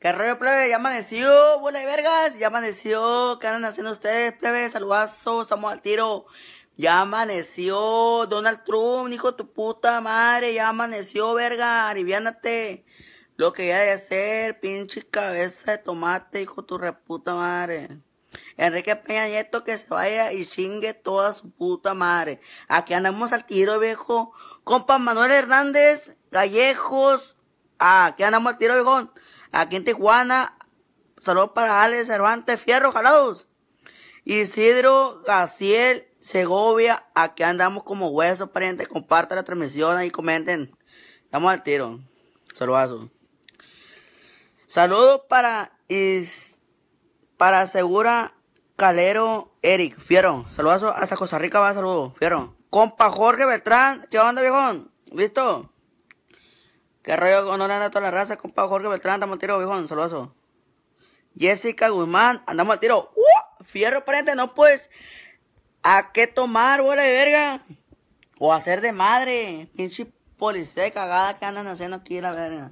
¿Qué rollo, plebe? Ya amaneció, bola de vergas. Ya amaneció. ¿Qué andan haciendo ustedes, plebe? saludazos, estamos al tiro. Ya amaneció, Donald Trump, hijo de tu puta madre. Ya amaneció, verga. Aliviánate. Lo que ya de hacer, pinche cabeza de tomate, hijo de tu reputa madre. Enrique Peña Nieto que se vaya y chingue toda su puta madre. Aquí andamos al tiro, viejo. Compa Manuel Hernández, Gallejos. Ah, aquí andamos al tiro, viejo aquí en Tijuana. Saludos para Alex Cervantes Fierro, jalados. Isidro Gaciel Segovia, aquí andamos como huesos, pariente, Compartan la transmisión y comenten. Vamos al tiro. saludos. Saludos para Is, para Segura Calero Eric Fierro. saludos, hasta Costa Rica, va, saludos, Fierro. Compa Jorge Beltrán, ¿qué onda, viejón? ¿Listo? ¿Qué rollo con dónde anda toda la raza, compa Jorge Beltrán? Andamos al tiro, a saludazo. Jessica Guzmán, andamos al tiro. ¡Uh! Fierro, pariente, no pues. ¿A qué tomar, bola de verga? O hacer de madre. Pinche policía cagada que andan haciendo aquí, la verga.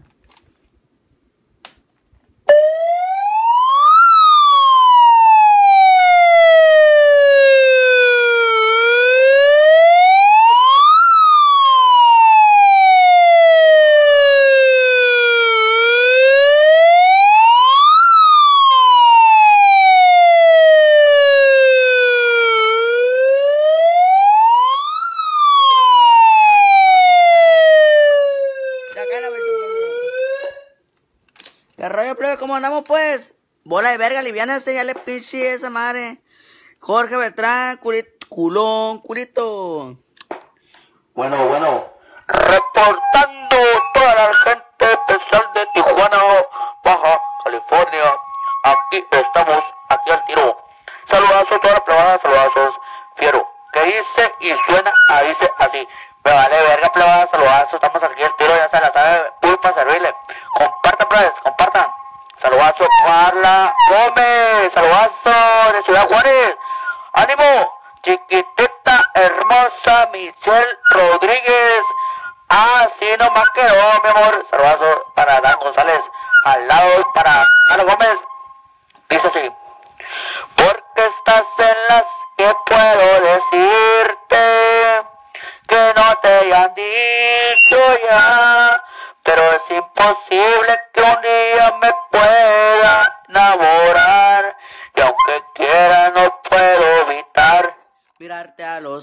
¿cómo andamos pues? Bola de verga, liviana, le pinche esa madre. Jorge Beltrán, culit, culón, culito. Bueno, bueno. Reportando toda la gente especial de Tijuana, Baja California. Aquí estamos, aquí al tiro. Saludazos a toda la plebada, saludazos. Fiero, que dice y suena ahí dice así. Me vale verga plebada, saludazos. Estamos aquí al tiro, ya se la sabe Salvazo Parla Gómez, Salvazo, de Ciudad Juárez. ¡Ánimo! Chiquitita hermosa Michelle Rodríguez. Así nomás quedó, mi amor. Saludazo para Dan González. Al lado para Carlos Gómez. Dice así. Porque estás en las que puedo decirte que no te hayan dicho ya. Pero es imposible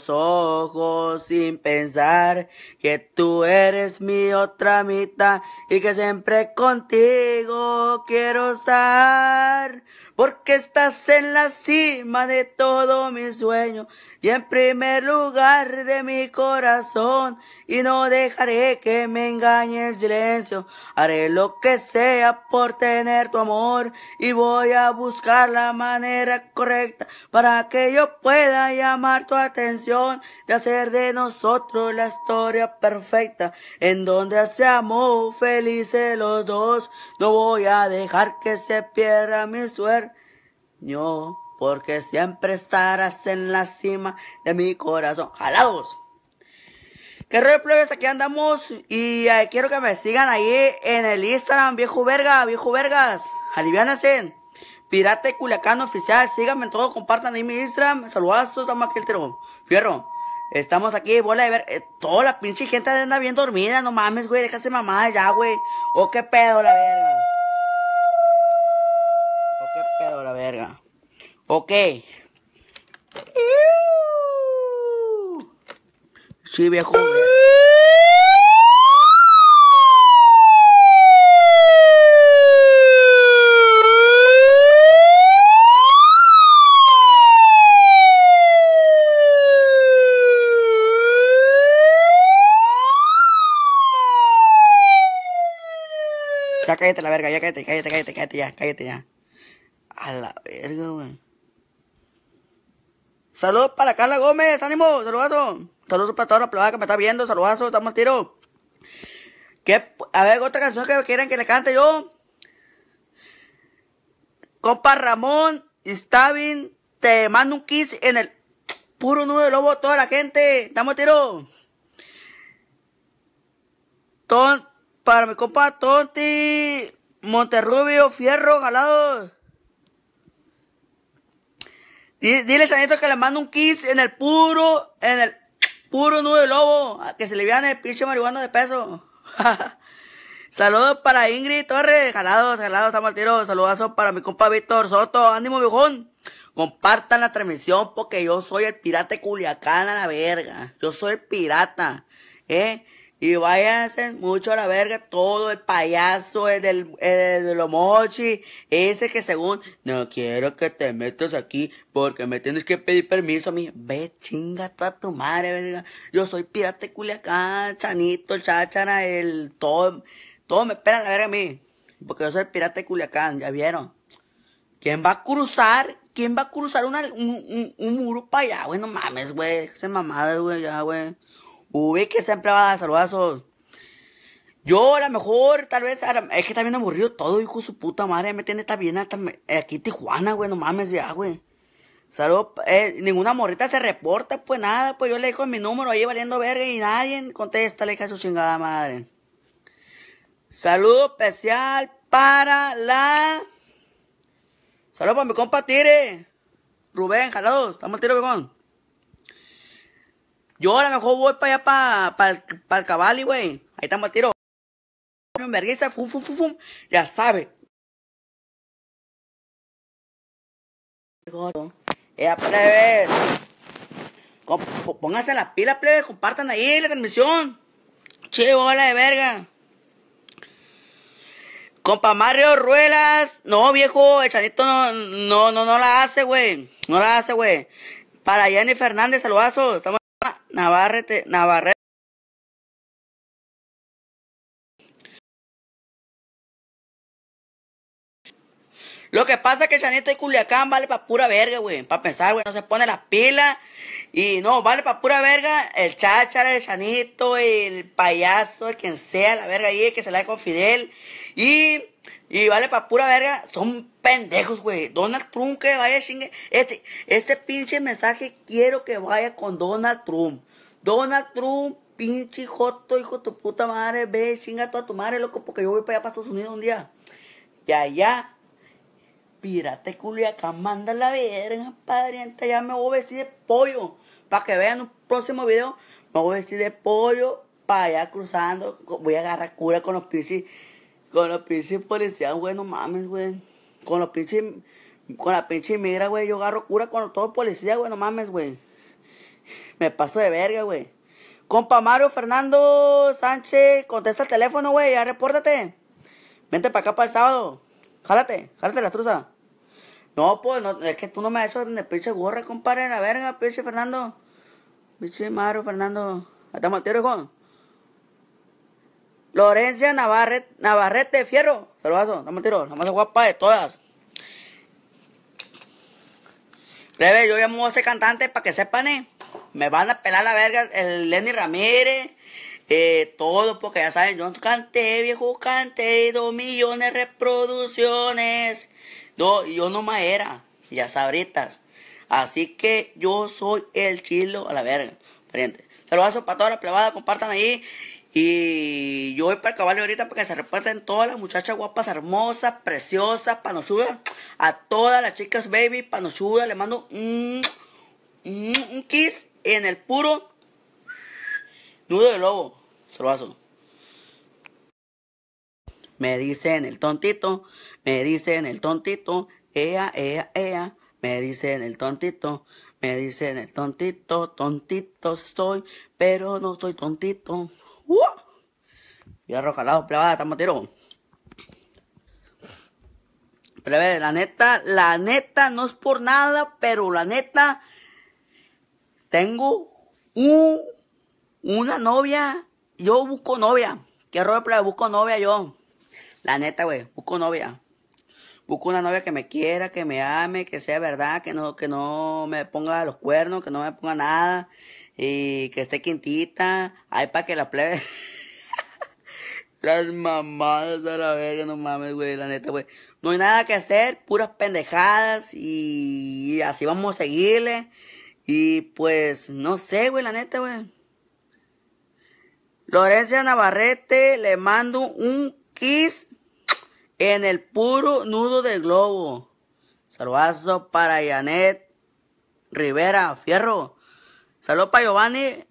ojos sin pensar que tú eres mi otra mitad y que siempre contigo quiero estar porque estás en la cima de todo mi sueño y en primer lugar de mi corazón y no dejaré que me engañe el silencio. Haré lo que sea por tener tu amor y voy a buscar la manera correcta para que yo pueda llamar tu atención y hacer de nosotros la historia perfecta en donde seamos felices los dos. No voy a dejar que se pierda mi suerte yo, porque siempre estarás en la cima de mi corazón. ¡Jalados! Qué rollo, plebes, aquí andamos y eh, quiero que me sigan ahí en el Instagram, viejo verga, viejo vergas, aliviánense. Pirata Pirate Culiacán Oficial, síganme en todo, compartan ahí mi Instagram, saludazos, a aquí el Fierro, estamos aquí, bola de ver, eh, toda la pinche gente anda bien dormida, no mames, güey, déjase mamada ya, güey, o oh, qué pedo la verga verga. Ok. Sí, viejo. Ya cállate la verga, ya cállate, cállate, cállate, cállate, ya, cállate ya. A la verga, güey. Saludos para Carla Gómez, ánimo, saludazo. Saludos para toda la plebada que me está viendo, saludazo, estamos al tiro. ¿Qué? A ver, otra canción que quieran que le cante yo. Compa Ramón, Stavin, te mando un kiss en el puro nudo de lobo, toda la gente, estamos al tiro. para mi compa Tonti, Monterrubio, Fierro, jalados. Dile a que le mando un kiss en el puro, en el puro nudo de lobo, a que se le vean el pinche marihuana de peso. Saludos para Ingrid Torres, jalados, jalados, estamos al tiro. Saludazos para mi compa Víctor Soto, ánimo viejón. Compartan la transmisión porque yo soy el pirata de Culiacán a la verga. Yo soy el pirata, ¿eh? Y váyanse mucho a la verga todo el payaso, el, del, de los mochi, ese que según, no quiero que te metas aquí porque me tienes que pedir permiso a mí. Ve, chinga a tu madre, verga. Yo soy pirata Culiacán, Chanito, Chachana, el todo, todo me esperan la verga a mí. Porque yo soy pirata Culiacán, ya vieron. ¿Quién va a cruzar? ¿Quién va a cruzar un, un, muro para allá, güey? No mames, güey. Esa mamada, güey, ya, güey. Uy, que siempre va a dar saludazos. Yo a lo mejor, tal vez, es que también bien aburrido todo, hijo de su puta madre. Me tiene está bien hasta aquí en Tijuana, güey, no mames ya, güey. Saludos, eh, ninguna morrita se reporta, pues nada, pues yo le dejo mi número ahí valiendo verga y nadie contesta, le deja su chingada madre. Saludo especial para la. Saludos para mi compa Tire. Rubén, jalados, estamos tiro, vegón. Yo ahora mejor voy para allá, para, el, el güey. Ahí estamos a tiro. Enverguiza, fum, fum, fum, fum. Ya sabe. Ya, plebe. Pónganse las pilas, plebe. Compartan ahí la transmisión. Che, bola de verga. Compa Mario Ruelas. No, viejo, el chanito no, no, no, la hace, güey. No la hace, güey. Para Jenny Fernández, saludazo. Estamos Navarrete, Navarrete Lo que pasa es que Chanito y Culiacán vale para pura verga, güey. Para pensar, güey, no se pone las pilas. Y no, vale para pura verga el cháchara, el Chanito, el payaso, quien sea, la verga ahí, que se la dé con Fidel. Y y vale para pura verga, son pendejos, güey. Donald Trump que vaya chingue. Este, este pinche mensaje quiero que vaya con Donald Trump. Donald Trump, pinche joto, hijo de tu puta madre, ve, chinga toda tu madre, loco, porque yo voy para allá para Estados Unidos un día. Y allá, pirate Culiacán, manda la verga, padrienta. ya me voy a vestir de pollo. Para que vean un próximo video, me voy a vestir de pollo para allá cruzando. Voy a agarrar cura con los pinches con la pinche policía, güey, no mames, güey. Con la pinche. Con la pinche migra, güey. Yo agarro cura con todo policía, güey, no mames, güey. Me paso de verga, güey. Compa Mario Fernando Sánchez, contesta el teléfono, güey, ya repórtate. Vente para acá para el sábado. Jálate, jálate la truza. No, pues, es que tú no me has hecho de pinche gorra, compadre, la verga, pinche Fernando. Pinche Mario Fernando. Estamos al tiro, hijo. Lorencia Navarrete, Navarrete Fierro. Saludos, no me tiro, la más guapa de todas. yo llamo a ese cantante para que sepan, eh. Me van a pelar la verga el Lenny Ramírez. Eh, todo, porque ya saben, yo canté, viejo, canté dos millones de reproducciones. No, yo no más ya sabritas. Así que yo soy el chilo a la verga, pariente. Saludos para toda la plebada, compartan ahí. Y yo voy para el caballo ahorita para que se reparten todas las muchachas guapas, hermosas, preciosas, panochudas. A todas las chicas baby, panochudas. Le mando un, kiss en el puro nudo de lobo. Se lo hago. Me dicen el tontito, me dicen el tontito, ea, ea, ea. Me dicen el tontito, me dicen el tontito, tontito soy, pero no soy tontito. ¡Uh! Y arroja la plebada, pero la neta, la neta, no es por nada, pero la neta, tengo un, una novia. Yo busco novia. Qué rollo, plebe, busco novia yo. La neta, güey, busco novia. Busco una novia que me quiera, que me ame, que sea verdad, que no, que no me ponga los cuernos, que no me ponga nada, y que esté quintita, ahí para que la plebe. Las mamadas a la verga, no mames, güey, la neta, güey. No hay nada que hacer, puras pendejadas y así vamos a seguirle. Y pues, no sé, güey, la neta, güey. Lorencia Navarrete, le mando un kiss en el puro nudo del globo. salvazo para Janet Rivera Fierro. Saludos para Giovanni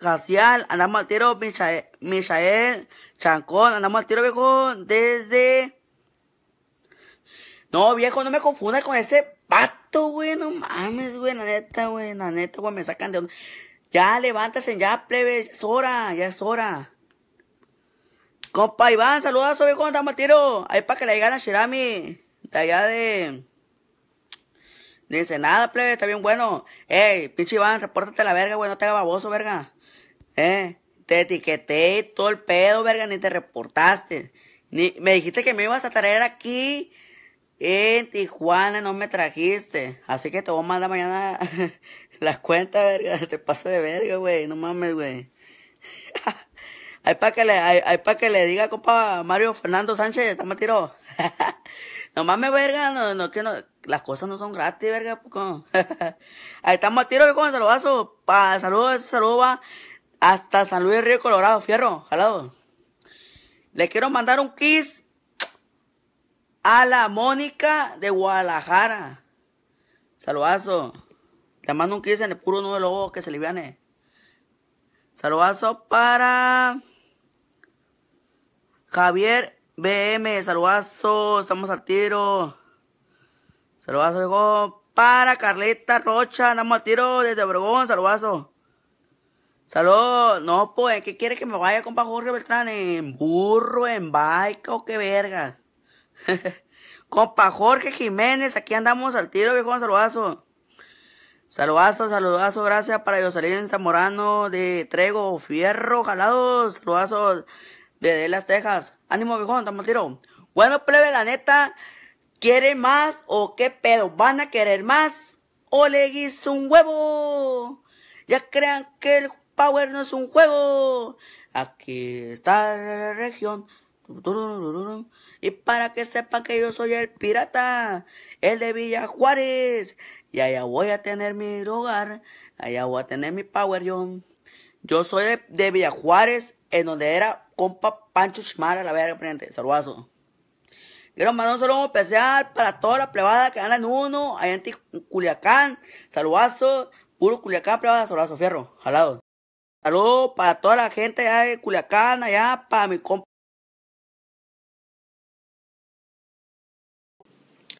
Gacial. Andamos al tiro, Michael, Chancón. Andamos al tiro, viejo, desde... No, viejo, no me confunda con ese pato, güey. No mames, güey, la neta, güey. La neta, güey, me sacan de... Ya, levántase, ya, plebe. es hora, ya es hora. Compa Iván, saludos, ¿cómo estamos, tiro? Ahí pa' que le digan a Shirami, de allá de... dice nada, plebe, está bien bueno. Ey, pinche Iván, repórtate la verga, güey, no te hagas baboso, verga. Eh, te etiqueté todo el pedo, verga, ni te reportaste. Ni, me dijiste que me ibas a traer aquí en Tijuana, no me trajiste. Así que te voy a mandar mañana las cuentas, verga. Te paso de verga, güey. No mames, güey. Ahí para que le, hay, que le diga, compa Mario Fernando Sánchez, está tiro no mames, verga, no, no, que las cosas no son gratis, verga, Ahí estamos a tiro, viejo, se saludos, saludos, Hasta San Luis Río Colorado, fierro, jalado. Le quiero mandar un kiss a la Mónica de Guadalajara. Saludazo. Le mando un kiss en el puro de lobo que se liviane. Saludazo para. Javier BM, saludazo, estamos al tiro. Saludazo, viejo. Para Carleta Rocha, andamos al tiro desde Obregón, saludazo. Saludos, no, pues, ¿qué quiere que me vaya, compa Jorge Beltrán? ¿En burro, en bike o qué verga? compa Jorge Jiménez, aquí andamos al tiro, viejo, saludazo. Saludazo, saludazo, gracias para en Zamorano de Trego Fierro, jalados, saludazo de Las Texas. Ánimo, viejón, estamos tiro. Bueno, plebe, la neta, ¿quieren más o qué pedo? ¿Van a querer más? ¿O le un huevo? Ya crean que el Power no es un juego. Aquí está la región. Y para que sepan que yo soy el pirata, el de Villa Juárez. Y allá voy a tener mi hogar, allá voy a tener mi power yo. Yo soy de, de Villa Juárez, en donde era compa Pancho Chimara, la verga, prende, saludazo. Quiero mandar un saludo especial para toda la plebada que anda en uno, allá en Culiacán, saludazo, puro Culiacán, plebada, saludazo, fierro, jalado. Saludo para toda la gente allá de Culiacán, allá para mi compa.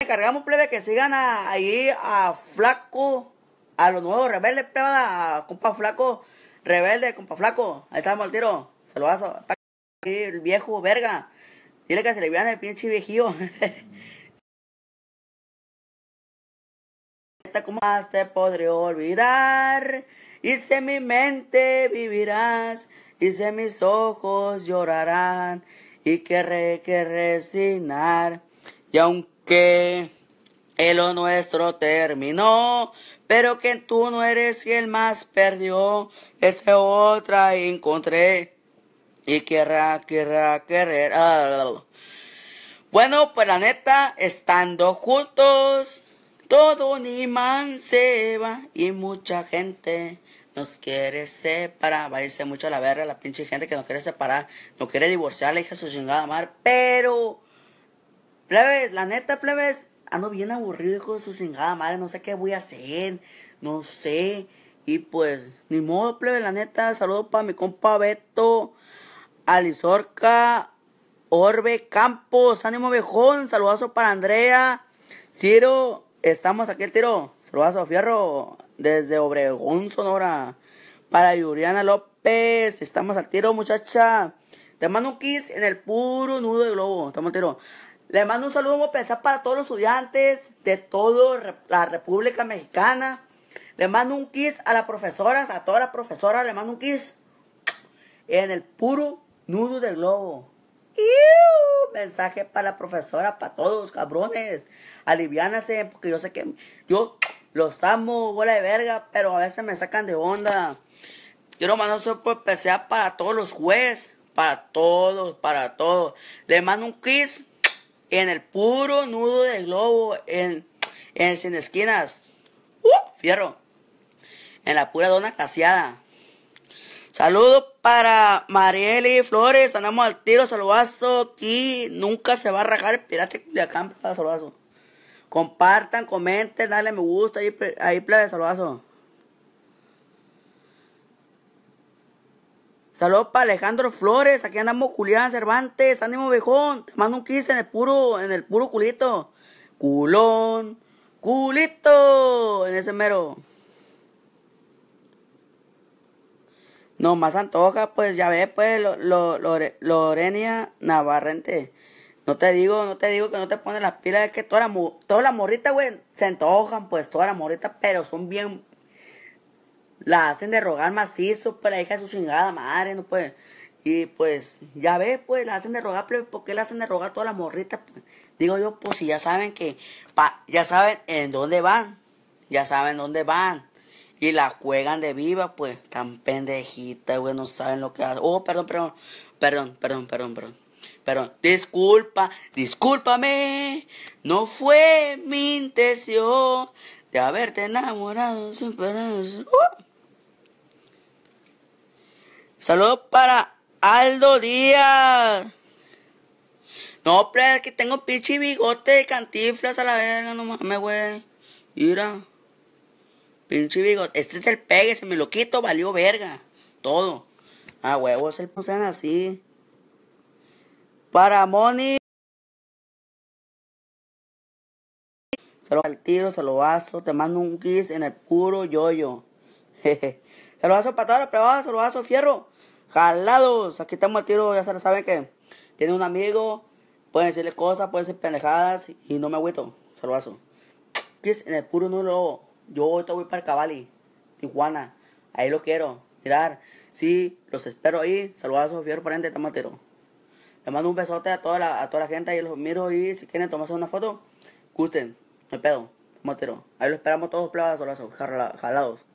Cargamos plebe que sigan ahí a Flaco, a los nuevos rebeldes, plebada, compa Flaco, rebelde, compa Flaco, ahí estamos al tiro, saludazo el viejo, verga. Dile que se le vean el pinche viejío. ¿Cómo más te podré olvidar? Hice mi mente vivirás, hice mis ojos llorarán y querré que resignar. Y aunque El nuestro terminó, pero que tú no eres el más perdió, esa otra encontré. Y querrá, querrá, querer. Ah, bueno, pues la neta, estando juntos, todo ni imán se va y mucha gente nos quiere separar. Va a irse mucho a la verga la pinche gente que nos quiere separar, nos quiere divorciar, la hija su chingada madre. Pero, plebes, la neta, plebes, ando bien aburrido, hijo de su chingada madre, no sé qué voy a hacer, no sé. Y pues, ni modo, plebes, la neta, saludo para mi compa Beto. Alizorca, Orbe, Campos, Ánimo Bejón, saludazo para Andrea, Ciro, estamos aquí el tiro, saludazo Fierro, desde Obregón, Sonora, para Yuriana López, estamos al tiro muchacha, le mando un kiss en el puro nudo de globo, estamos al tiro. Le mando un saludo muy para todos los estudiantes de toda la República Mexicana. Le mando un kiss a las profesoras, a todas las profesoras, le mando un kiss en el puro Nudo de globo. Mensaje para la profesora, para todos, cabrones. Aliviánase, porque yo sé que yo los amo, bola de verga, pero a veces me sacan de onda. yo lo un saludo especial para todos los jueces, para todos, para todos. le mando un kiss en el puro nudo de globo, en, en sin esquinas. Uh, fierro. En la pura dona caseada. Saludos para Marieli Flores, andamos al tiro, saludazo. Aquí nunca se va a rajar de acá, saludazo. Compartan, comenten, dale me gusta, ahí, ahí plebe, saludazo. Saludos para Alejandro Flores, aquí andamos Julián Cervantes, ánimo vejón, te mando un kiss en el puro, en el puro culito. Culón, culito, en ese mero. no más antoja, pues ya ves, pues, lo, lo, Lorenia Navarrente. No te digo, no te digo que no te pones las pilas, es que todas las toda la morritas, güey, se antojan, pues, todas las morritas, pero son bien. La hacen de rogar macizo, pues, la hija de su chingada madre, no puede, Y pues, ya ves, pues, la hacen de rogar, pero ¿por qué la hacen de rogar todas las morritas? Pues? Digo yo, pues, si ya saben que, ya saben en dónde van, ya saben dónde van y la juegan de viva, pues, tan pendejita, güey, no saben lo que hacen. Oh, perdón, perdón, perdón, perdón, perdón, perdón. Perdón, disculpa, discúlpame, no fue mi intención de haberte enamorado sin uh. Saludos para Aldo Díaz. No, pero es que tengo pinche bigote de cantiflas a la verga, no mames, güey. Mira. Pinche bigote. Este es el pegue, se me lo quito, valió verga. Todo. Ah, huevos, el pusen así. Para Moni. Saludos al tiro, saludazo. Te mando un kiss en el puro yoyo. lo saludazo para todas se lo saludazo, fierro. Jalados, aquí estamos al tiro, ya se lo saben que tiene un amigo, pueden decirle cosas, pueden ser pendejadas y no me agüito. Saludazo. Kiss en el puro lo yo ahorita voy para el Cavalli, Tijuana. Ahí lo quiero. mirar, Sí, los espero ahí. saludos a Sofía Parente Tamatero. Le mando un besote a toda la, a toda la gente. Ahí los miro y si quieren tomarse una foto, gusten. me pedo. Tamatero. Ahí lo esperamos todos, plebas, jalados.